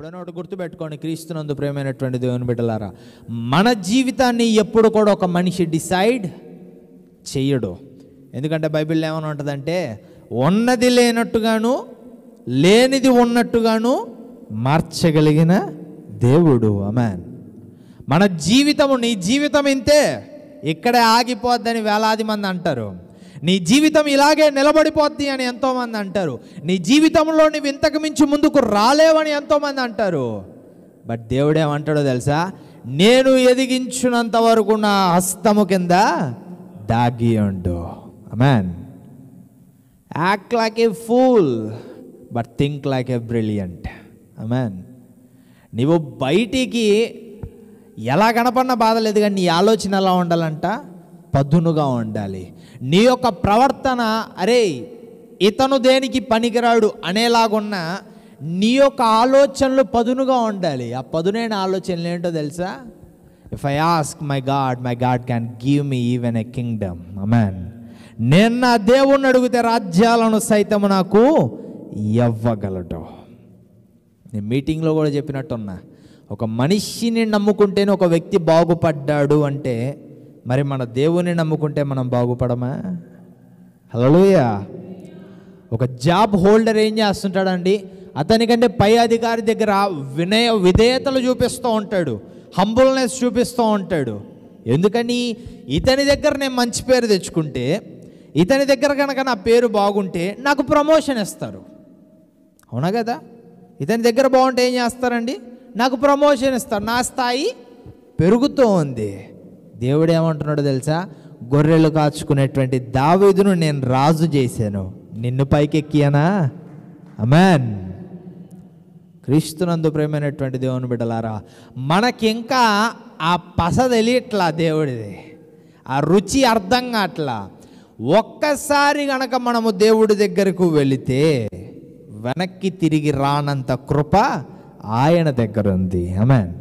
ఎప్పుడైనా ఒకటి గుర్తుపెట్టుకోండి క్రీస్తునందు ప్రేమైనటువంటి దేవుని బిడ్డలారా మన జీవితాన్ని ఎప్పుడు కూడా ఒక మనిషి డిసైడ్ చెయ్యడు ఎందుకంటే బైబిల్ ఏమైనా ఉంటుందంటే ఉన్నది లేనట్టుగాను లేనిది ఉన్నట్టుగాను మార్చగలిగిన దేవుడు అమాన్ మన జీవితము నీ జీవితం ఇంతే ఇక్కడే ఆగిపోద్దని వేలాది మంది అంటారు నీ జీవితం ఇలాగే నిలబడిపోద్ది అని ఎంతోమంది అంటారు నీ జీవితంలో నువ్వు ఇంతకు మించి ముందుకు రాలేవని ఎంతోమంది అంటారు బట్ దేవుడేమంటాడో తెలుసా నేను ఎదిగించినంత వరకు నా హస్తము కింద దాగి ఉండు amen act like a fool but think like a brilliant amen నువ్వు బయటికి ఎలా కనపడినా బాధలేదు కానీ నీ ఆలోచన ఎలా ఉండాలంట పదునుగా ఉండాలి నీ యొక్క ప్రవర్తన అరే ఇతను దేనికి పనికిరాడు అనేలాగున్నా నీ యొక్క ఆలోచనలు పదునుగా ఉండాలి ఆ పదునైన ఆలోచనలు ఏంటో తెలుసా if I ask my God my God can give me even a kingdom amen నేను నా దేవుణ్ణి అడిగితే రాజ్యాలను సైతం నాకు ఇవ్వగలడు నేను మీటింగ్లో కూడా చెప్పినట్టున్నా ఒక మనిషిని నమ్ముకుంటేనే ఒక వ్యక్తి బాగుపడ్డాడు అంటే మరి మన దేవుని నమ్ముకుంటే మనం బాగుపడమా హలోయా ఒక జాబ్ హోల్డర్ ఏం చేస్తుంటాడండి అతనికంటే పై అధికారి దగ్గర వినయ విధేయతలు చూపిస్తూ ఉంటాడు హంబుల్నెస్ చూపిస్తూ ఉంటాడు ఎందుకని ఇతని దగ్గర నేను మంచి పేరు తెచ్చుకుంటే ఇతని దగ్గర కనుక నా పేరు బాగుంటే నాకు ప్రమోషన్ ఇస్తారు అవునా కదా ఇతని దగ్గర బాగుంటే ఏం చేస్తారండి నాకు ప్రమోషన్ ఇస్తారు నా స్థాయి పెరుగుతూ ఉంది దేవుడు ఏమంటున్నాడో తెలుసా గొర్రెలు కాచుకునేటువంటి దావీదును నేను రాజు చేశాను నిన్ను పైకెక్కియానా అమెన్ క్రీస్తునందు ప్రేమైనటువంటి దేవుని బిడ్డలారా మనకింకా ఆ పస తెలియట్లా దేవుడిది ఆ రుచి అర్థం అట్లా ఒక్కసారి గనక మనము దేవుడి దగ్గరకు వెళితే వెనక్కి తిరిగి రానంత కృప ఆయన దగ్గర ఉంది అమెన్